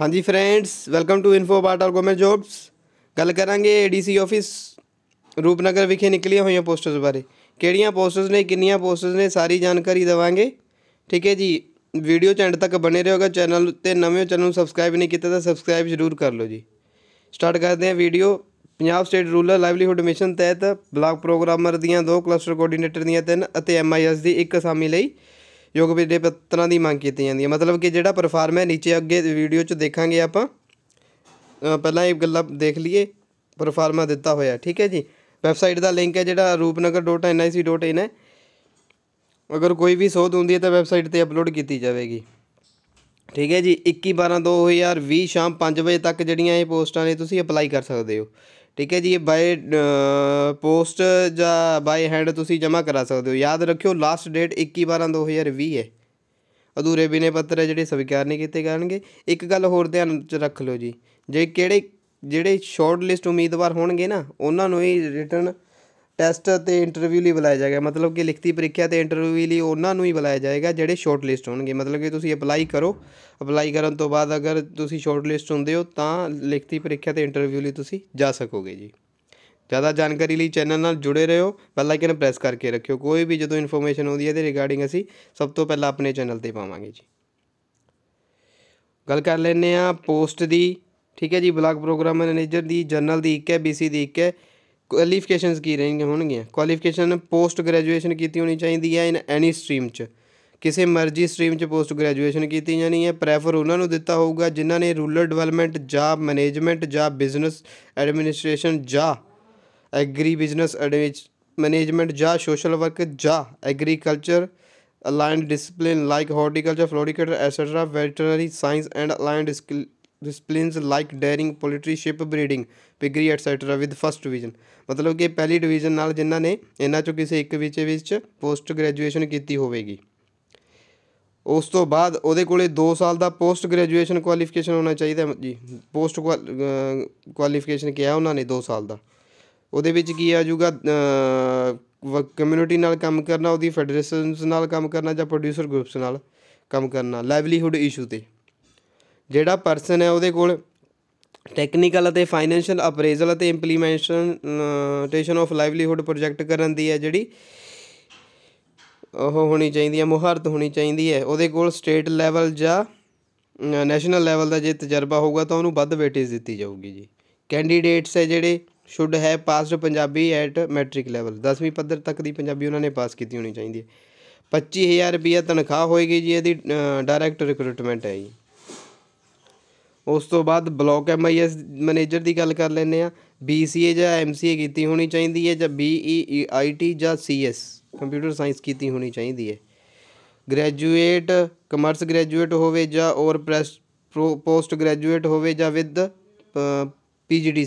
ਹਾਂਜੀ friends welcome to info about our government jobs ਗੱਲ ਕਰਾਂਗੇ ਏਡੀਸੀ ਆਫਿਸ ਰੂਪਨਗਰ ਵਿਖੇ ਨਿਕਲੀਆਂ ਹੋਈਆਂ ਪੋਸਟਸ ਬਾਰੇ ਕਿਹੜੀਆਂ ਪੋਸਟਸ ਨੇ ਕਿੰਨੀਆਂ ਪੋਸਟਸ ਨੇ ਸਾਰੀ ਜਾਣਕਾਰੀ ਦਵਾਂਗੇ ਠੀਕ ਹੈ ਜੀ ਵੀਡੀਓ ਚ ਐਂਡ ਤੱਕ ਬਣੇ ਰਹੋਗਾ ਚੈਨਲ ਤੇ ਨਵੇਂ ਚੈਨਲ ਨੂੰ ਸਬਸਕ੍ਰਾਈਬ ਨਹੀਂ ਕੀਤਾ ਤਾਂ ਸਬਸਕ੍ਰਾਈਬ ਜ਼ਰੂਰ ਕਰ ਲਓ ਜੀ ਸਟਾਰਟ ਕਰਦੇ ਹਾਂ video Punjab state rural livelihood mission ਤਹਿਤ ਬਲਾਕ ਪ੍ਰੋਗਰਾਮਰ ਦੀਆਂ ਦੋ ਕਲਸਟਰ ਕੋਆਰਡੀਨੇਟਰ ਦੀਆਂ ਤਿੰਨ ਅਤੇ ਐਮਆਈਐਸ ਦੀ ਇੱਕ ਅਸਾਮੀ ਲਈ ਯੋਗ ਵਿਦੇ ਪੱਤਰਾਂ ਦੀ ਮੰਗ ਕੀਤੀ ਜਾਂਦੀ ਹੈ ਮਤਲਬ ਕਿ ਜਿਹੜਾ ਪਰਫਾਰਮ ਹੈ ਨੀਚੇ ਅੱਗੇ ਵੀਡੀਓ 'ਚ ਦੇਖਾਂਗੇ ਆਪਾਂ ਪਹਿਲਾਂ ਇਹ ਗੱਲਾਂ ਦੇਖ ਲਈਏ ਪਰਫਾਰਮਾ ਦਿੱਤਾ ਹੋਇਆ ਠੀਕ ਹੈ ਜੀ ਵੈਬਸਾਈਟ ਦਾ ਲਿੰਕ ਹੈ ਜਿਹੜਾ roopnagar.nic.in ਹੈ ਅਗਰ ਕੋਈ ਵੀ ਸੋਧ ਹੁੰਦੀ ਹੈ ਤਾਂ ਵੈਬਸਾਈਟ ਤੇ ਅਪਲੋਡ ਕੀਤੀ ਜਾਵੇਗੀ ਠੀਕ ਹੈ ਜੀ 21 12 2020 ਸ਼ਾਮ 5 ਵਜੇ ਤੱਕ ਜਿਹੜੀਆਂ ਇਹ ਪੋਸਟਾਂ ਨੇ ਤੁਸੀਂ ਅਪਲਾਈ ਕਰ ਸਕਦੇ ਹੋ ਠੀਕ ਹੈ ਜੀ ਇਹ ਬਾਈ ਪੋਸਟ ਜਾਂ ਬਾਈ ਹੈਂਡ ਤੁਸੀਂ ਜਮਾ ਕਰਾ ਸਕਦੇ ਹੋ ਯਾਦ ਰੱਖਿਓ ਲਾਸਟ ਡੇਟ 21 12 2020 ਹੈ ਅਧੂਰੇ ਬਿਨੇ ਪੱਤਰ ਜਿਹੜੇ ਸਵੀਕਾਰ ਨਹੀਂ ਕੀਤੇ ਜਾਣਗੇ ਇੱਕ ਗੱਲ ਹੋਰ ਧਿਆਨ ਚ ਰੱਖ ਲਓ ਜੀ ਜੇ ਕਿਹੜੇ ਜਿਹੜੇ ਸ਼ਾਰਟ ਲਿਸਟ ਉਮੀਦਵਾਰ ਹੋਣਗੇ ਨਾ ਉਹਨਾਂ ਨੂੰ ਹੀ ਰਿਟਰਨ ਟੈਸਟ ਤੇ ਇੰਟਰਵਿਊ ਲਈ ਬੁਲਾਇਆ ਜਾਏਗਾ ਮਤਲਬ ਕਿ ਲਿਖਤੀ ਪ੍ਰੀਖਿਆ ਤੇ ਇੰਟਰਵਿਊ ਲਈ ਉਹਨਾਂ ਨੂੰ ਹੀ ਬੁਲਾਇਆ ਜਾਏਗਾ ਜਿਹੜੇ ਸ਼ਾਰਟ ਲਿਸਟ ਹੋਣਗੇ ਮਤਲਬ ਕਿ ਤੁਸੀਂ ਅਪਲਾਈ ਕਰੋ ਅਪਲਾਈ ਕਰਨ ਤੋਂ ਬਾਅਦ ਅਗਰ ਤੁਸੀਂ ਸ਼ਾਰਟ ਲਿਸਟ ਹੁੰਦੇ ਹੋ ਤਾਂ ਲਿਖਤੀ ਪ੍ਰੀਖਿਆ ਤੇ ਇੰਟਰਵਿਊ ਲਈ ਤੁਸੀਂ ਜਾ ਸਕੋਗੇ ਜੀ ਜ਼ਿਆਦਾ ਜਾਣਕਾਰੀ ਲਈ ਚੈਨਲ ਨਾਲ ਜੁੜੇ ਰਹੋ ਬੈਲ ਆਈਕਨ ਪ੍ਰੈਸ ਕਰਕੇ ਰੱਖਿਓ ਕੋਈ ਵੀ ਜਦੋਂ ਇਨਫੋਰਮੇਸ਼ਨ ਆਉਂਦੀ ਹੈ ਤੇ ਰਿਗਾਰਡਿੰਗ ਅਸੀਂ ਸਭ ਤੋਂ ਪਹਿਲਾਂ ਆਪਣੇ ਚੈਨਲ ਤੇ ਪਾਵਾਂਗੇ ਜੀ ਗੱਲ ਕਰ ਲੈਨੇ ਆ ਪੋਸਟ ਦੀ ਠੀਕ ਹੈ ਜੀ ਬਲੌਗ ਪ੍ਰੋਗਰਾਮ ਮੈਨੇਜਰ ਦੀ ਜਨਰਲ ਦੀ 1 ਹੈ ਬੀਸੀ ਦੀ 1 ਹੈ ਕੁਆਲੀਫਿਕੇਸ਼ਨਸ ਕੀ ਰਹਿਣਗੀਆਂ ਹੋਣਗੀਆਂ ਕੁਆਲੀਫਿਕੇਸ਼ਨ ਪੋਸਟ ਗ੍ਰੈਜੂਏਸ਼ਨ ਕੀਤੀ ਹੋਣੀ ਚਾਹੀਦੀ ਹੈ ਇਨ ਐਨੀ ਸਟਰੀਮ 'ਚ ਕਿਸੇ ਮਰਜ਼ੀ ਸਟਰੀਮ 'ਚ ਪੋਸਟ ਗ੍ਰੈਜੂਏਸ਼ਨ ਕੀਤੀ ਜਾਣੀ ਹੈ ਪ੍ਰੈਫਰ ਉਹਨਾਂ ਨੂੰ ਦਿੱਤਾ ਹੋਊਗਾ ਜਿਨ੍ਹਾਂ ਨੇ ਰੂਰਲ ਡਿਵੈਲਪਮੈਂਟ ਜਾਂ ਮੈਨੇਜਮੈਂਟ ਜਾਂ ਬਿਜ਼ਨਸ ਐਡਮਿਨਿਸਟ੍ਰੇਸ਼ਨ ਜਾਂ ਐਗਰੀ ਬਿਜ਼ਨਸ ਮੈਨੇਜਮੈਂਟ ਜਾਂ ਸੋਸ਼ਲ ਵਰਕ ਜਾਂ agriculture aligned discipline like horticulture floriculture etcetera veterinary science and aligned disciplines like dairying poultry sheep breeding piggery etcetera with first division ਮਤਲਬ ਕਿ ਪਹਿਲੀ division ਨਾਲ ਜਿਨ੍ਹਾਂ ਨੇ ਇਹਨਾਂ ਚੋਂ ਕਿਸੇ ਇੱਕ ਵਿੱਚ ਵਿੱਚ ਪੋਸਟ ਗ੍ਰੈਜੂਏਸ਼ਨ ਕੀਤੀ ਹੋਵੇਗੀ ਉਸ ਤੋਂ ਬਾਅਦ ਉਹਦੇ ਕੋਲੇ 2 ਸਾਲ ਦਾ ਪੋਸਟ ਗ੍ਰੈਜੂਏਸ਼ਨ ਕੁਆਲੀਫਿਕੇਸ਼ਨ ਹੋਣਾ ਚਾਹੀਦਾ ਜੀ ਪੋਸਟ ਕੁਆਲੀਫਿਕੇਸ਼ਨ ਕਿਹਾ ਉਹਨਾਂ ਨੇ 2 ਸਾਲ ਦਾ ਉਹਦੇ ਵਿੱਚ ਕੀ ਆ ਜਾਊਗਾ ਕਮਿਊਨਿਟੀ ਨਾਲ ਕੰਮ ਕਰਨਾ ਉਹਦੀ ਫੈਡਰੇਸ਼ਨਸ ਨਾਲ ਕੰਮ ਕਰਨਾ ਜਾਂ ਪ੍ਰੋਡਿਊਸਰ ਗਰੁੱਪਸ ਨਾਲ ਕੰਮ ਕਰਨਾ ਲਾਈਵਲੀਹੂਡ ਇਸ਼ੂ ਤੇ ਜਿਹੜਾ ਪਰਸਨ ਹੈ ਉਹਦੇ ਕੋਲ ਟੈਕਨੀਕਲ ਅਤੇ ਫਾਈਨੈਂਸ਼ੀਅਲ ਅਪਰੇਜ਼ਲ ਅਤੇ ਇੰਪਲੀਮੈਂਟੇਸ਼ਨ ਆਫ ਲਾਈਵਲੀਹੂਡ ਪ੍ਰੋਜੈਕਟ ਕਰਨ ਦੀ ਹੈ ਜਿਹੜੀ ਉਹ ਹੋਣੀ ਚਾਹੀਦੀ ਹੈ ਮੁਹਰਤ ਹੋਣੀ ਚਾਹੀਦੀ ਹੈ ਉਹਦੇ ਕੋਲ ਸਟੇਟ ਲੈਵਲ ਜਾਂ ਨੈਸ਼ਨਲ ਲੈਵਲ ਦਾ ਜੇ ਤਜਰਬਾ ਹੋਊਗਾ ਤਾਂ ਉਹਨੂੰ ਵੱਧ ਵੇਟੇਜ ਦਿੱਤੀ ਜਾਊਗੀ ਜੀ ਕੈਂਡੀਡੇਟਸ ਹੈ ਜਿਹੜੇ ਸ਼ੁੱਡ ਹੈ passed Punjabi at matric level 10ਵੀਂ ਪੱਧਰ ਤੱਕ ਦੀ ਪੰਜਾਬੀ ਉਹਨਾਂ ਨੇ ਪਾਸ ਕੀਤੀ ਹੋਣੀ ਚਾਹੀਦੀ ਹੈ 25000 ਰੁਪਏ ਤਨਖਾਹ ਹੋਏਗੀ ਜੀ ਇਹਦੀ ਡਾਇਰੈਕਟ ਰਿਕਰੂਟਮੈਂਟ ਹੈ ਜੀ ਉਸ ਤੋਂ ਬਾਅਦ block M I S manager ਦੀ ਗੱਲ ਕਰ ਲੈਨੇ ਆ ਬੀ ਸੀ ਏ ਜਾਂ ਐਮ ਸੀ ਏ ਕੀਤੀ ਹੋਣੀ ਚਾਹੀਦੀ ਹੈ ਜਾਂ ਬੀ ਈ ਆਈ ਟੀ ਜਾਂ ਸੀ ਐਸ ਕੰਪਿਊਟਰ ਸਾਇੰਸ ਕੀਤੀ ਹੋਣੀ ਚਾਹੀਦੀ ਹੈ ਗ੍ਰੈਜੂਏਟ ਕਮਰਸ ਗ੍ਰੈਜੂਏਟ ਹੋਵੇ ਜਾਂ ਔਰ ਪ੍ਰੈਸ ਪੋਸਟ ਗ੍ਰੈਜੂਏਟ ਹੋਵੇ ਜਾਂ ਵਿਦ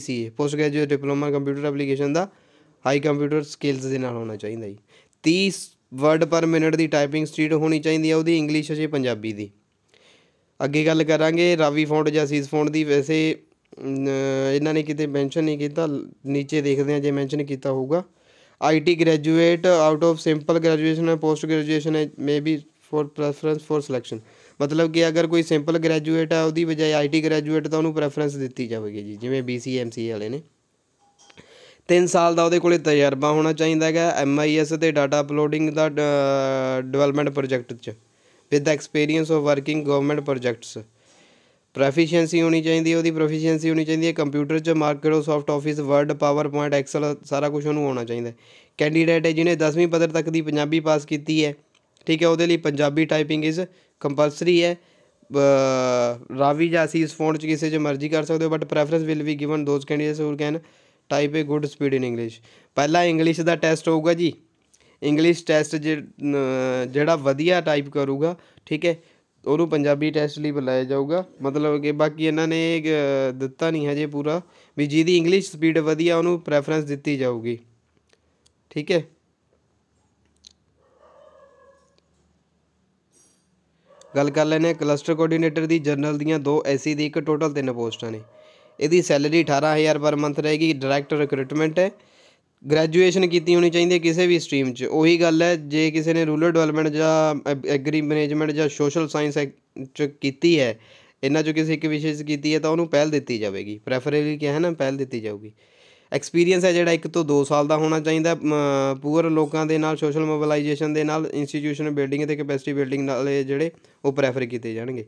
ਸੀ post graduate diploma computer application ਦਾ ਹਾਈ ਕੰਪਿਊਟਰ ਸਕਿੱਲਸ ਦੇ ਨਾਲ ਹੋਣਾ ਚਾਹੀਦਾ ਜੀ 30 ਵਰਡ ਪਰ ਮਿੰਟ ਦੀ ਟਾਈਪਿੰਗ ਸਪੀਡ ਹੋਣੀ ਚਾਹੀਦੀ ਹੈ ਉਹਦੀ ਇੰਗਲਿਸ਼ ਅਜੇ ਪੰਜਾਬੀ ਦੀ ਅੱਗੇ ਗੱਲ ਕਰਾਂਗੇ ਰਾਵੀ ਫੌਂਟ ਜਾਂ ਸੀਸ ਫੌਂਟ ਦੀ ਵੈਸੇ ਇਹਨਾਂ ਨੇ ਕਿਤੇ ਮੈਂਸ਼ਨ ਨਹੀਂ ਕੀਤਾ ਨੀਚੇ ਦੇਖਦੇ ਆ ਜੇ ਮੈਂਸ਼ਨ ਕੀਤਾ ਹੋਊਗਾ IT graduate out of simple graduation uh post graduation uh maybe for preference for selection ਮਤਲਬ ਕਿ ਅਗਰ ਕੋਈ ਸਿੰਪਲ ਗ੍ਰੈਜੂਏਟ ਆ ਉਹਦੀ ਬਜਾਏ ਆਈਟੀ ਗ੍ਰੈਜੂਏਟ ਤਾਂ ਉਹਨੂੰ ਪ੍ਰੈਫਰੈਂਸ ਦਿੱਤੀ ਜਾਵੇਗੀ ਜੀ ਜਿਵੇਂ ਬੀਸੀਐਮਸੀ ਵਾਲੇ ਨੇ 3 ਸਾਲ ਦਾ ਉਹਦੇ ਕੋਲੇ ਤਜਰਬਾ ਹੋਣਾ ਚਾਹੀਦਾ ਹੈਗਾ ਐਮਆਈਐਸ ਤੇ ਡਾਟਾ ਅਪਲੋਡਿੰਗ ਦਾ ਡਿਵੈਲਪਮੈਂਟ ਪ੍ਰੋਜੈਕਟ 'ਚ ਵਿਦ ਦਾ experience of working government projects proficiency ਹੋਣੀ ਚਾਹੀਦੀ ਹੈ ਉਹਦੀ ਪ੍ਰੋਫੀਸ਼ੀਐਂਸੀ ਹੋਣੀ ਚਾਹੀਦੀ ਹੈ ਕੰਪਿਊਟਰ 'ਚ Microsoft office word PowerPoint Excel ਸਾਰਾ ਕੁਝ ਉਹਨੂੰ ਆਉਣਾ ਚਾਹੀਦਾ ਕੈਂਡੀਡੇਟ ਹੈ ਜਿਹਨੇ 10ਵੀਂ ਪੱਧਰ ਤੱਕ ਦੀ ਪੰਜਾਬੀ ਪਾਸ ਕੀਤੀ ਹੈ ਠੀਕ ਹੈ ਉਹਦੇ ਲਈ ਪੰਜਾਬੀ ਟਾਈਪਿੰਗ ਇਜ਼ ਕੰਪਲਸਰੀ ਹੈ ਰਾਵੀ ਜਾਂ ਅਸੀਂ ਇਸ ਫੋਨ 'ਚ ਕਿਸੇ 'ਚ ਮਰਜ਼ੀ ਕਰ ਸਕਦੇ ਹੋ but preference will be given those candidates who can type a good speed in English ਪਹਿਲਾ ਇੰਗਲਿਸ਼ ਦਾ ਟੈਸਟ ਹੋਊਗਾ ਜੀ ਇੰਗਲਿਸ਼ ਟੈਸਟ ਜਿਹੜਾ ਵਧੀਆ ਟਾਈਪ ਕਰੂਗਾ ਠੀਕ ਹੈ ਉਹਨੂੰ ਪੰਜਾਬੀ ਟੈਸਟ ਲਈ ਬੁਲਾਇਆ ਜਾਊਗਾ ਮਤਲਬ ਕਿ ਬਾਕੀ ਇਹਨਾਂ ਨੇ ਦਿੱਤਾ ਨਹੀਂ ਹਜੇ ਪੂਰਾ ਵੀ ਜਿਹਦੀ ਇੰਗਲਿਸ਼ ਸਪੀਡ ਵਧੀਆ ਉਹਨੂੰ ਪ੍ਰੈਫਰੈਂਸ ਦਿੱਤੀ ਜਾਊਗੀ ਠੀਕ ਹੈ ਗੱਲ ਕਰ ਲੈਨੇ ਕਲਸਟਰ ਕੋਆਰਡੀਨੇਟਰ ਦੀ ਜਨਰਲ ਦੀਆਂ ਦੋ ਐਸੀ ਦੀ ਇੱਕ ਟੋਟਲ ਤਿੰਨ ਪੋਸਟਾਂ ਨੇ ਇਹਦੀ ਸੈਲਰੀ 18000 ਪਰ ਮੰਥ ਰਹੇਗੀ ਡਾਇਰੈਕਟਰ ਰਿਕਰੂਟਮੈਂਟ ਹੈ ਗ੍ਰੈਜੂਏਸ਼ਨ ਕੀਤੀ ਹੋਣੀ ਚਾਹੀਦੀ ਹੈ ਕਿਸੇ ਵੀ ਸਟਰੀਮ 'ਚ ਉਹੀ ਗੱਲ ਹੈ ਜੇ ਕਿਸੇ ਨੇ ਰੂਰਲ ਡਿਵੈਲਪਮੈਂਟ ਜਾਂ ਐਗਰੀ ਮੈਨੇਜਮੈਂਟ ਜਾਂ ਸੋਸ਼ਲ ਸਾਇੰਸ 'ਚ ਕੀਤੀ ਹੈ ਇਹਨਾਂ 'ਚੋਂ ਕਿਸੇ ਇੱਕ ਵਿਸ਼ੇ 'ਚ ਕੀਤੀ ਹੈ ਤਾਂ ਉਹਨੂੰ ਪਹਿਲ ਦਿੱਤੀ ਜਾਵੇਗੀ ਪ੍ਰੈਫਰੇਬਲੀ ਕਿਹਾ ਹੈ ਨਾ ਪਹਿਲ ਦਿੱਤੀ ਜਾਊਗੀ ਐਕਸਪੀਰੀਅੰਸ ਹੈ ਜਿਹੜਾ 1 ਤੋਂ 2 ਸਾਲ ਦਾ ਹੋਣਾ ਚਾਹੀਦਾ ਪੂਰ ਲੋਕਾਂ ਦੇ ਨਾਲ ਸੋਸ਼ਲ ਮੋਬਿਲਾਈਜੇਸ਼ਨ ਦੇ ਨਾਲ ਇੰਸਟੀਟਿਊਸ਼ਨ ਬਿਲਡਿੰਗ ਤੇ ਕੈਪੈਸਿਟੀ ਬਿਲਡਿੰਗ ਨਾਲ ਜਿਹੜੇ ਉਹ ਪ੍ਰੈਫਰ ਕੀਤੇ ਜਾਣਗੇ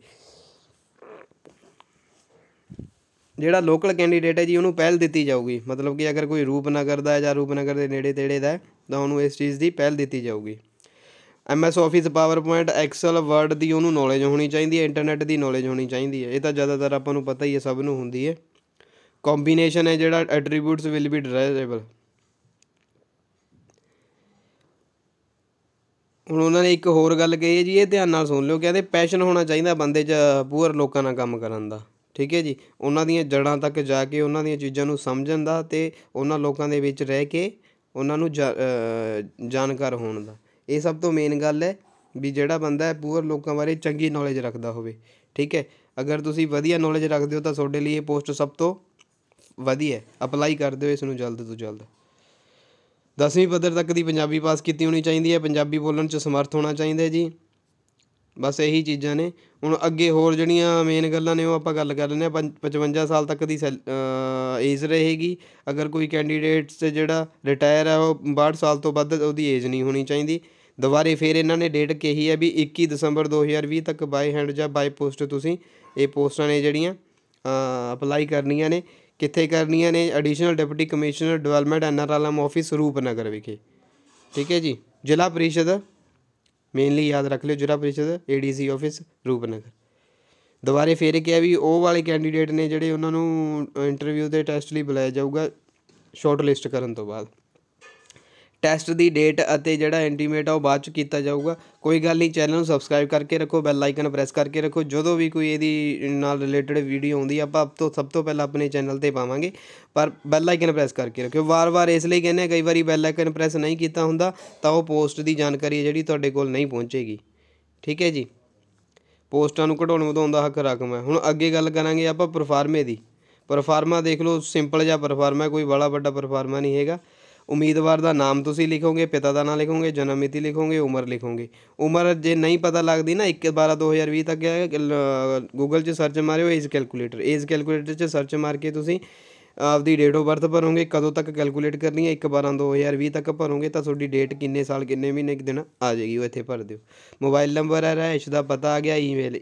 ਜਿਹੜਾ ਲੋਕਲ ਕੈਂਡੀਡੇਟ ਹੈ ਜੀ ਉਹਨੂੰ ਪਹਿਲ ਦਿੱਤੀ ਜਾਊਗੀ ਮਤਲਬ ਕਿ ਅਗਰ ਕੋਈ ਰੂਪਨਗਰ ਦਾ ਜਾਂ ਰੂਪਨਗਰ ਦੇ ਨੇੜੇ ਤੇੜੇ ਦਾ ਤਾਂ ਉਹਨੂੰ ਇਸ ਚੀਜ਼ ਦੀ ਪਹਿਲ ਦਿੱਤੀ ਜਾਊਗੀ MS office PowerPoint Excel word ਦੀ ਉਹਨੂੰ ਨੌਲੇਜ ਹੋਣੀ ਚਾਹੀਦੀ ਹੈ ਇੰਟਰਨੈਟ ਦੀ ਨੌਲੇਜ ਹੋਣੀ ਚਾਹੀਦੀ ਹੈ ਇਹ ਤਾਂ ਜ਼ਿਆਦਾਤਰ ਆਪਾਂ ਨੂੰ ਪਤਾ ਹੀ ਹੈ ਸਭ ਨੂੰ ਹੁੰਦੀ ਹੈ ਕੰਬੀਨੇਸ਼ਨ ਹੈ ਜਿਹੜਾ ਐਟਰੀਬਿਊਟਸ ਵਿਲ ਬੀ ਡਿਰਾਈਵੇਬਲ ਹੁਣ ਉਹਨਾਂ ਨੇ ਇੱਕ ਹੋਰ ਗੱਲ ਕਹੀ ਹੈ ਜੀ ਇਹ ਧਿਆਨ ਨਾਲ ਸੁਣ ਲਿਓ ਕਹਿੰਦੇ ਪੈਸ਼ਨ ਹੋਣਾ ਚਾਹੀਦਾ ਬੰਦੇ 'ਚ ਪੂਰ ਲੋਕਾਂ ਨਾਲ ਕੰਮ ਕਰਨ ਦਾ ਠੀਕ ਹੈ ਜੀ ਉਹਨਾਂ ਦੀਆਂ ਜੜ੍ਹਾਂ ਤੱਕ ਜਾ ਕੇ ਉਹਨਾਂ ਦੀਆਂ ਚੀਜ਼ਾਂ ਨੂੰ ਸਮਝਣ ਦਾ ਤੇ ਉਹਨਾਂ ਲੋਕਾਂ ਦੇ ਵਿੱਚ ਰਹਿ ਕੇ ਉਹਨਾਂ ਨੂੰ ਜਾਣਕਾਰ ਹੋਣ ਦਾ ਇਹ ਸਭ ਤੋਂ ਮੇਨ ਗੱਲ ਹੈ ਵੀ ਜਿਹੜਾ ਬੰਦਾ ਹੈ ਪੂਰ ਲੋਕਾਂ ਬਾਰੇ ਚੰਗੀ ਨੌਲੇਜ ਰੱਖਦਾ ਹੋਵੇ ਠੀਕ ਹੈ ਅਗਰ ਤੁਸੀਂ ਵਧੀਆ ਨੌਲੇਜ ਰੱਖਦੇ ਹੋ ਤਾਂ ਤੁਹਾਡੇ ਲਈ ਇਹ ਪੋਸਟ ਸਭ ਤੋਂ ਵਧੀਆ ਅਪਲਾਈ ਕਰ ਦਿਓ ਇਸ ਨੂੰ ਜਲਦ ਤੋਂ ਜਲਦ 10ਵੀਂ ਪੱਧਰ ਤੱਕ ਦੀ ਪੰਜਾਬੀ ਪਾਸ ਕੀਤੀ ਹੋਣੀ ਚਾਹੀਦੀ ਹੈ ਪੰਜਾਬੀ ਬੋਲਣ 'ਚ ਸਮਰਥ ਹੋਣਾ ਚਾਹੀਦਾ ਹੈ ਜੀ ਬਸ ਇਹੀ ਚੀਜ਼ਾਂ ਨੇ ਹੁਣ ਅੱਗੇ ਹੋਰ ਜਿਹੜੀਆਂ ਮੇਨ ਗੱਲਾਂ ਨੇ ਉਹ ਆਪਾਂ ਗੱਲ ਕਰ ਲੈਂਦੇ ਆ 55 ਸਾਲ ਤੱਕ ਦੀ ਏਜ ਰਹੇਗੀ ਅਗਰ ਕੋਈ ਕੈਂਡੀਡੇਟਸ ਜਿਹੜਾ ਰਿਟਾਇਰ ਹੈ ਉਹ 62 ਸਾਲ ਤੋਂ ਵੱਧ ਉਹਦੀ ਏਜ ਨਹੀਂ ਹੋਣੀ ਚਾਹੀਦੀ ਦੁਬਾਰੇ ਫਿਰ ਇਹਨਾਂ ਨੇ ਡੇਟ ਕਹੀ ਹੈ ਵੀ 21 ਦਸੰਬਰ 2020 ਤੱਕ ਬਾਈ ਹੈਂਡ ਜਾਂ ਬਾਈ ਪੋਸਟ ਤੁਸੀਂ ਇਹ ਪੋਸਟਾਂ ਨੇ ਜਿਹੜੀਆਂ ਅਪਲਾਈ ਕਰਨੀਆਂ ਨੇ ਕਿੱਥੇ ਕਰਨੀਆਂ ਨੇ additional deputy commissioner development NRLM office Rupnagar ਵਿਖੇ ਠੀਕ ਹੈ ਜੀ ਜ਼ਿਲ੍ਹਾ ਪ੍ਰੀਸ਼ਦ ਮੇਨਲੀ ਯਾਦ ਰੱਖ ਲਿਓ ਜ਼ਿਲ੍ਹਾ ਪਰਿਸ਼ਦ ਏਡੀਸੀ ਆਫਿਸ ਰੂਪਨਗਰ ਦੁਬਾਰੇ ਫੇਰ ਕਿਹਾ ਵੀ ਉਹ ਵਾਲੇ ਕੈਂਡੀਡੇਟ ਨੇ ਜਿਹੜੇ ਉਹਨਾਂ ਨੂੰ ਇੰਟਰਵਿਊ ਦੇ ਟੈਸਟ ਲਈ ਬੁਲਾਇਆ ਜਾਊਗਾ ਸ਼ਾਰਟ ਲਿਸਟ ਕਰਨ ਤੋਂ ਬਾਅਦ ਟੈਸਟ ਦੀ ਡੇਟ ਅਤੇ ਜਿਹੜਾ ਇੰਟੀਮੇਟ ਆ ਉਹ ਬਾਅਦ ਚ ਕੀਤਾ ਜਾਊਗਾ ਕੋਈ ਗੱਲ ਨਹੀਂ ਚੈਨਲ ਨੂੰ ਸਬਸਕ੍ਰਾਈਬ ਕਰਕੇ ਰੱਖੋ ਬੈਲ ਆਈਕਨ ਪ੍ਰੈਸ ਕਰਕੇ ਰੱਖੋ ਜਦੋਂ ਵੀ ਕੋਈ ਇਹਦੀ ਨਾਲ ਰਿਲੇਟਡ ਵੀਡੀਓ ਆਉਂਦੀ ਆਪਾਂ ਤੋਂ ਸਭ ਤੋਂ ਪਹਿਲਾਂ ਆਪਣੇ ਚੈਨਲ ਤੇ ਪਾਵਾਂਗੇ ਪਰ ਬੈਲ ਆਈਕਨ ਪ੍ਰੈਸ ਕਰਕੇ ਰੱਖਿਓ ਵਾਰ-ਵਾਰ ਇਸ ਲਈ ਕਹਿੰਦੇ ਆ ਕਈ ਵਾਰੀ ਬੈਲ ਆਈਕਨ ਪ੍ਰੈਸ ਨਹੀਂ ਕੀਤਾ ਹੁੰਦਾ ਤਾਂ ਉਹ ਪੋਸਟ ਦੀ ਜਾਣਕਾਰੀ ਜਿਹੜੀ ਤੁਹਾਡੇ ਕੋਲ ਨਹੀਂ ਪਹੁੰਚੇਗੀ ਠੀਕ ਹੈ ਜੀ ਪੋਸਟਾਂ ਨੂੰ ਘਟਾਉਣ ਵਧਾਉਣ ਦਾ ਹੱਕ ਰਕਮ ਹੈ ਹੁਣ ਅੱਗੇ ਗੱਲ ਕਰਾਂਗੇ ਆਪਾਂ ਪਰਫਾਰਮੇ ਦੀ ਪਰਫਾਰਮਾ ਦੇਖ ਲਓ ਸਿੰਪਲ ਜਿਹਾ ਪਰਫਾਰਮਾ ਕੋਈ ਬੜਾ ਵੱਡਾ ਪਰਫਾਰਮਾ ਨਹੀਂ ਹੈਗਾ ਉਮੀਦਵਾਰ ਦਾ ਨਾਮ ਤੁਸੀਂ ਲਿਖੋਗੇ ਪਿਤਾ ਦਾ ਨਾਮ ਲਿਖੋਗੇ ਜਨਮ ਮਿਤੀ ਲਿਖੋਗੇ ਉਮਰ ਲਿਖੋਗੇ ਉਮਰ ਜੇ ਨਹੀਂ ਪਤਾ ਲੱਗਦੀ ਨਾ 1 12 2020 ਤੱਕ ਗੂਗਲ 'ਚ ਸਰਚ ਮਾਰਿਓ ਏਜ ਕੈਲਕੂਲੇਟਰ ਏਜ ਕੈਲਕੂਲੇਟਰ 'ਚ ਸਰਚ ਮਾਰ ਕੇ ਤੁਸੀਂ ਆਪਦੀ ਡੇਟ ਆਫ ਬਰਥ ਭਰੋਗੇ ਕਦੋਂ ਤੱਕ ਕੈਲਕੂਲੇਟ ਕਰਨੀ ਹੈ 1 12 2020 ਤੱਕ ਭਰੋਗੇ ਤਾਂ ਤੁਹਾਡੀ ਡੇਟ ਕਿੰਨੇ ਸਾਲ ਕਿੰਨੇ ਮਹੀਨੇ ਕਿ ਦਿਨ ਆ ਜਾਏਗੀ ਉਹ ਇੱਥੇ ਭਰ ਦਿਓ ਮੋਬਾਈਲ ਨੰਬਰ ਹੈ ਰਹਿਸ਼ ਦਾ ਪਤਾ ਆ ਗਿਆ ਈਮੇਲ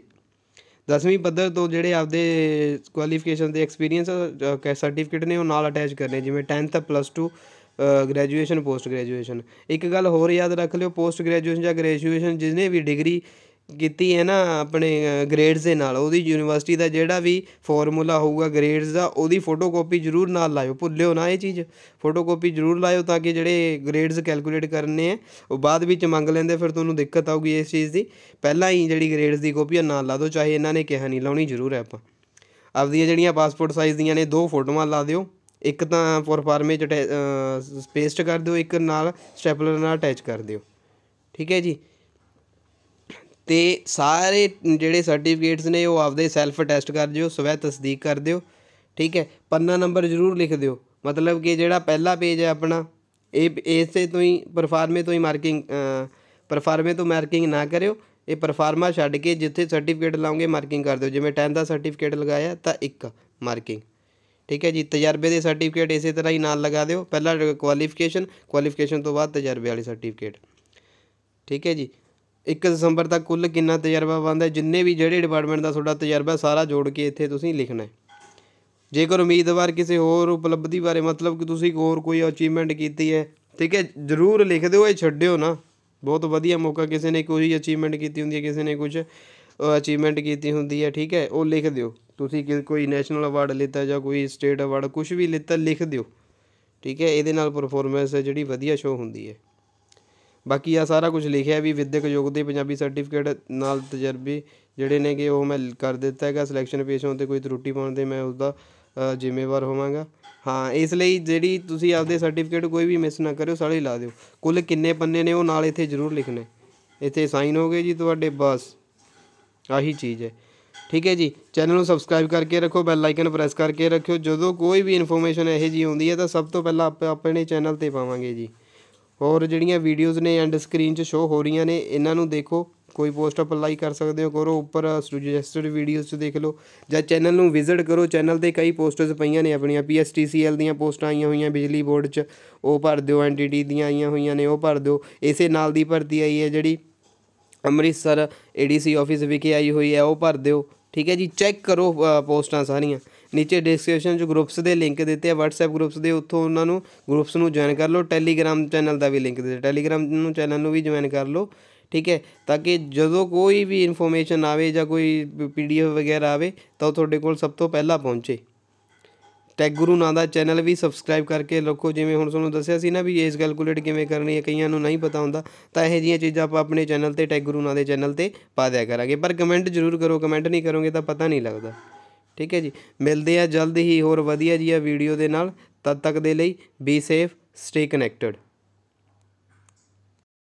ਦਸਵੀਂ ਪੱਧਰ ਤੋਂ ਜਿਹੜੇ ਆਪਦੇ ਕੁਆਲੀਫਿਕੇਸ਼ਨ ਦੇ ਐਕਸਪੀਰੀਅੰਸ ਸਰਟੀਫਿਕੇਟ ਨੇ ਉਹ ਨਾਲ ਅਟੈਚ ਕਰਨੇ ਜਿਵੇਂ 10th plus 2 graduation post graduation ਇੱਕ ਗੱਲ ਹੋਰ ਯਾਦ ਰੱਖ ਲਿਓ ਪੋਸਟ ਗ੍ਰੈਜੂਏਸ਼ਨ ਜਾਂ ਗ੍ਰੈਜੂਏਸ਼ਨ ਜਿਸਨੇ ਵੀ ਡਿਗਰੀ ਕੀਤੀ ਹੈ ਨਾ ਆਪਣੇ ਗ੍ਰੇਡਸ ਦੇ ਨਾਲ ਉਹਦੀ ਯੂਨੀਵਰਸਿਟੀ ਦਾ ਜਿਹੜਾ ਵੀ ਫਾਰਮੂਲਾ ਹੋਊਗਾ ਗ੍ਰੇਡਸ ਦਾ ਉਹਦੀ ਫੋਟੋਕਾਪੀ ਜ਼ਰੂਰ ਨਾਲ ਲਾਇਓ ਭੁੱਲਿਓ ਨਾ ਇਹ ਚੀਜ਼ ਫੋਟੋਕਾਪੀ ਜ਼ਰੂਰ ਲਾਇਓ ਤਾਂ ਕਿ ਜਿਹੜੇ ਗ੍ਰੇਡਸ ਕੈਲਕੂਲੇਟ ਕਰਨੇ ਆ ਉਹ ਬਾਅਦ ਵਿੱਚ ਮੰਗ ਲੈਂਦੇ ਫਿਰ ਤੁਹਾਨੂੰ ਦਿੱਕਤ ਆਊਗੀ ਇਸ ਚੀਜ਼ ਦੀ ਪਹਿਲਾਂ ਹੀ ਜਿਹੜੀ ਗ੍ਰੇਡਸ ਦੀ ਕਾਪੀ ਨਾਲ ਲਾ ਦਿਓ ਚਾਹੇ ਇਹਨਾਂ ਨੇ ਕਿਹਾ ਨਹੀਂ ਲਾਉਣੀ ਜ਼ਰੂਰ ਹੈ ਆਪਾਂ ਆਪਦੀਆਂ ਜਿਹੜੀਆਂ ਪਾਸਪੋਰਟ ਸਾਈਜ਼ ਦੀਆਂ ਨੇ ਦੋ ਫੋਟੋਆਂ ਲਾ ਦਿਓ ਇੱਕ ਤਾਂ ਪਰਫਾਰਮੇ 'ਚ ਸਪੇਸਟ ਪੇਸਟ ਕਰ ਦਿਓ ਇੱਕ ਨਾਲ ਸਟੈਪਲਰ ਨਾਲ ਅਟੈਚ ਕਰ ਦਿਓ ਠੀਕ ਹੈ ਜੀ ਤੇ ਸਾਰੇ ਜਿਹੜੇ ਸਰਟੀਫਿਕੇਟਸ ਨੇ ਉਹ ਆਪਦੇ ਸੈਲਫ ਟੈਸਟ ਕਰ ਦਿਓ ਸਵੈ ਤਸਦੀਕ ਕਰ ਦਿਓ ਠੀਕ ਹੈ ਪੰਨਾ ਨੰਬਰ ਜ਼ਰੂਰ ਲਿਖ ਦਿਓ ਮਤਲਬ ਕਿ ਜਿਹੜਾ ਪਹਿਲਾ ਪੇਜ ਹੈ ਆਪਣਾ ਇਹ ਇਸੇ ਤੋਂ ਹੀ ਪਰਫਾਰਮੇ ਤੋਂ ਹੀ ਮਾਰਕਿੰਗ ਪਰਫਾਰਮੇ ਤੋਂ ਮਾਰਕਿੰਗ ਨਾ ਕਰਿਓ ਇਹ ਪਰਫਾਰਮਾ ਛੱਡ ਕੇ ਜਿੱਥੇ ਸਰਟੀਫਿਕੇਟ ਲਾਉਂਗੇ ਮਾਰਕਿੰਗ ਕਰ ਦਿਓ ਜਿਵੇਂ 10 ਦਾ ਸਰਟੀਫਿਕੇਟ ਲਗਾਇਆ ਤਾਂ ਇੱਕ ਮਾਰਕਿੰਗ ਠੀਕ ਹੈ ਜੀ ਤਜਰਬੇ ਦੇ ਸਰਟੀਫਿਕੇਟ ਇਸੇ ਤਰ੍ਹਾਂ ਹੀ ਨਾਲ ਲਗਾ ਦਿਓ ਪਹਿਲਾਂ ਕੁਆਲੀਫਿਕੇਸ਼ਨ ਕੁਆਲੀਫਿਕੇਸ਼ਨ ਤੋਂ ਬਾਅਦ ਤਜਰਬੇ ਵਾਲੀ ਸਰਟੀਫਿਕੇਟ ਠੀਕ ਹੈ ਜੀ 1 ਦਸੰਬਰ ਤੱਕ ਕੁੱਲ ਕਿੰਨਾ ਤਜਰਬਾ ਹੈ ਜਿੰਨੇ ਵੀ ਜਿਹੜੇ ਡਿਪਾਰਟਮੈਂਟ ਦਾ ਤੁਹਾਡਾ ਤਜਰਬਾ ਸਾਰਾ ਜੋੜ ਕੇ ਇੱਥੇ ਤੁਸੀਂ ਲਿਖਣਾ ਹੈ ਜੇਕਰ ਉਮੀਦਵਾਰ ਕਿਸੇ ਹੋਰ ਉਪਲਬਧੀ ਬਾਰੇ ਮਤਲਬ ਕਿ ਤੁਸੀਂ ਹੋਰ ਕੋਈ ਅਚੀਵਮੈਂਟ ਕੀਤੀ ਹੈ ਠੀਕ ਹੈ ਜ਼ਰੂਰ ਲਿਖ ਦਿਓ ਇਹ ਛੱਡਿਓ ਨਾ ਬਹੁਤ ਵਧੀਆ ਮੌਕਾ ਕਿਸੇ ਨੇ ਕੋਈ ਅਚੀਵਮੈਂਟ ਕੀਤੀ ਹੁੰਦੀ ਹੈ ਕਿਸੇ ਨੇ ਕੁਝ ਅਚੀਵਮੈਂਟ ਕੀਤੀ ਹੁੰਦੀ ਹੈ ਠੀਕ ਹੈ ਉਹ ਲਿਖ ਦਿਓ ਤੁਸੀਂ ਕਿ ਕੋਈ ਨੈਸ਼ਨਲ ਅਵਾਰਡ ਲਿੱਤਾ ਜਾਂ ਕੋਈ ਸਟੇਟ ਅਵਾਰਡ ਕੁਝ ਵੀ ਲਿੱਤਾ ਲਿਖ ਦਿਓ ਠੀਕ ਹੈ ਇਹਦੇ ਨਾਲ ਪਰਫਾਰਮੈਂਸ ਹੈ ਜਿਹੜੀ ਵਧੀਆ ਸ਼ੋ ਹੁੰਦੀ ਹੈ ਬਾਕੀ ਆ ਸਾਰਾ ਕੁਝ ਲਿਖਿਆ ਵੀ ਵਿਦਿਅਕ ਯੋਗਤਾ ਦੇ ਪੰਜਾਬੀ ਸਰਟੀਫਿਕੇਟ ਨਾਲ ਤਜਰਬੇ ਜਿਹੜੇ ਨੇਗੇ ਉਹ ਮੈਂ ਕਰ ਦਿੱਤਾ ਹੈਗਾ ਸਿਲੈਕਸ਼ਨ ਪੇਸ਼ ਹੋਣ ਤੇ ਕੋਈ ਤਰੁੱਟੀ ਪਾਉਣ ਤੇ ਮੈਂ ਉਸ ਦਾ ਜ਼ਿੰਮੇਵਾਰ ਹੋਵਾਂਗਾ ਹਾਂ ਇਸ ਲਈ ਜਿਹੜੀ ਤੁਸੀਂ ਆਪਦੇ ਸਰਟੀਫਿਕੇਟ ਕੋਈ ਵੀ ਮਿਸ ਨਾ ਕਰਿਓ ਸਾਰੇ ਲਾ ਦਿਓ ਕੁੱਲ ਕਿੰਨੇ ਪੰਨੇ ਨੇ ਉਹ ਨਾਲ ਇੱਥੇ ਜ਼ਰੂਰ ਲਿਖਣੇ ਇੱਥੇ ਸਾਈਨ ਹੋਗੇ ਜੀ ਤੁਹਾਡੇ ਬਸ ਆਹੀ ਚੀਜ਼ ਹੈ ਠੀਕ ਹੈ ਜੀ ਚੈਨਲ ਨੂੰ ਸਬਸਕ੍ਰਾਈਬ ਕਰਕੇ ਰੱਖੋ ਬੈਲ ਆਈਕਨ ਪ੍ਰੈਸ ਕਰਕੇ ਰੱਖਿਓ ਜਦੋਂ ਕੋਈ ਵੀ ਇਨਫੋਰਮੇਸ਼ਨ ਇਹ ਜੀ ਹੁੰਦੀ ਹੈ ਤਾਂ ਸਭ ਤੋਂ ਪਹਿਲਾਂ ਆਪ ਆਪਣੇ ਚੈਨਲ ਤੇ ਪਾਵਾਂਗੇ ਜੀ ਹੋਰ ਜਿਹੜੀਆਂ ਵੀਡੀਓਜ਼ ਨੇ ਐਂਡ ਸਕਰੀਨ 'ਚ ਸ਼ੋ ਹੋ ਰਹੀਆਂ ਨੇ ਇਹਨਾਂ ਨੂੰ ਦੇਖੋ ਕੋਈ ਪੋਸਟ ਅਪਲਾਈ ਕਰ ਸਕਦੇ ਹੋ ਕਰੋ ਉੱਪਰ ਸੁਜੈਸਟਡ ਵੀਡੀਓਜ਼ 'ਚ ਦੇਖ ਲਓ ਜਾਂ ਚੈਨਲ ਨੂੰ ਵਿਜ਼ਿਟ ਕਰੋ ਚੈਨਲ ਤੇ ਕਈ ਪੋਸਟਰਸ ਪਈਆਂ ਨੇ ਆਪਣੀਆਂ ਪੀਐਸਟੀਸੀਐਲ ਦੀਆਂ ਪੋਸਟਾਂ ਆਈਆਂ ਹੋਈਆਂ ਬਿਜਲੀ ਬੋਰਡ 'ਚ ਉਹ ਭਰ ਦਿਓ ਐਨਟੀਟੀ ਦੀਆਂ ਆਈਆਂ ਹੋਈਆਂ ਨੇ ਉਹ ਭਰ ਦਿਓ ਇਸੇ ਨਾਲ ਦੀ ਭਰਤੀ ਆਈ ਹੈ ਜਿਹੜੀ ਅੰਮ੍ਰਿਤਸਰ ਏਡੀਸੀ ਆਫਿਸ ਵਿਖੇ ਆਈ ਹੋਈ ਹੈ ਉਹ ਭਰ ਦਿਓ ਠੀਕ ਹੈ ਜੀ ਚੈੱਕ ਕਰੋ ਪੋਸਟਾਂ ਸਾਰੀਆਂ ਨੀਚੇ ਡਿਸਕ੍ਰਿਪਸ਼ਨ 'ਚ ਗਰੁੱਪਸ ਦੇ ਲਿੰਕ ਦਿੱਤੇ ਆ WhatsApp ਗਰੁੱਪਸ ਦੇ ਉੱਥੋਂ ਉਹਨਾਂ ਨੂੰ ਗਰੁੱਪਸ ਨੂੰ ਜੁਆਇਨ ਕਰ ਲਓ Telegram ਚੈਨਲ ਦਾ ਵੀ ਲਿੰਕ ਦਿੱਤਾ Telegram ਨੂੰ ਚੈਨਲ ਨੂੰ ਵੀ ਜੁਆਇਨ ਕਰ ਲਓ ਠੀਕ ਹੈ ਤਾਂ ਕਿ ਜਦੋਂ ਕੋਈ ਵੀ ਇਨਫੋਰਮੇਸ਼ਨ ਆਵੇ ਜਾਂ ਕੋਈ PDF ਵਗੈਰਾ ਆਵੇ ਤਾਂ ਉਹ ਤੁਹਾਡੇ ਕੋਲ ਸਭ ਤੋਂ ਪਹਿਲਾਂ ਪਹੁੰਚੇ ਟੈਗ ਗੁਰੂ ਨਾਂ ਦਾ ਚੈਨਲ ਵੀ ਸਬਸਕ੍ਰਾਈਬ ਕਰਕੇ ਲੋਕੋ ਜਿਵੇਂ ਹੁਣ ਤੁਹਾਨੂੰ ਦੱਸਿਆ ਸੀ ਨਾ ਵੀ ਇਸ ਕੈਲਕੂਲੇਟ ਕਿਵੇਂ ਕਰਨੀ ਹੈ ਕਈਆਂ ਨੂੰ ਨਹੀਂ ਪਤਾ ਹੁੰਦਾ ਤਾਂ ਇਹ ਜਿਹੀਆਂ ਚੀਜ਼ਾਂ ਆਪਾਂ ਆਪਣੇ ਚੈਨਲ ਤੇ ਟੈਗ ਗੁਰੂ ਨਾਂ ਦੇ ਚੈਨਲ ਤੇ ਪਾ ਦਿਆ ਕਰਾਂਗੇ ਪਰ ਕਮੈਂਟ ਜ਼ਰੂਰ ਕਰੋ ਕਮੈਂਟ ਨਹੀਂ ਕਰੋਗੇ ਤਾਂ ਪਤਾ ਨਹੀਂ ਲੱਗਦਾ ਠੀਕ ਹੈ ਜੀ ਮਿਲਦੇ ਆ ਜਲਦ ਹੀ ਹੋਰ ਵਧੀਆ ਜੀਆ ਵੀਡੀਓ ਦੇ ਨਾਲ ਤਦ ਤੱਕ ਦੇ ਲਈ ਬੀ ਸੇਫ ਸਟੇ ਕਨੈਕਟਡ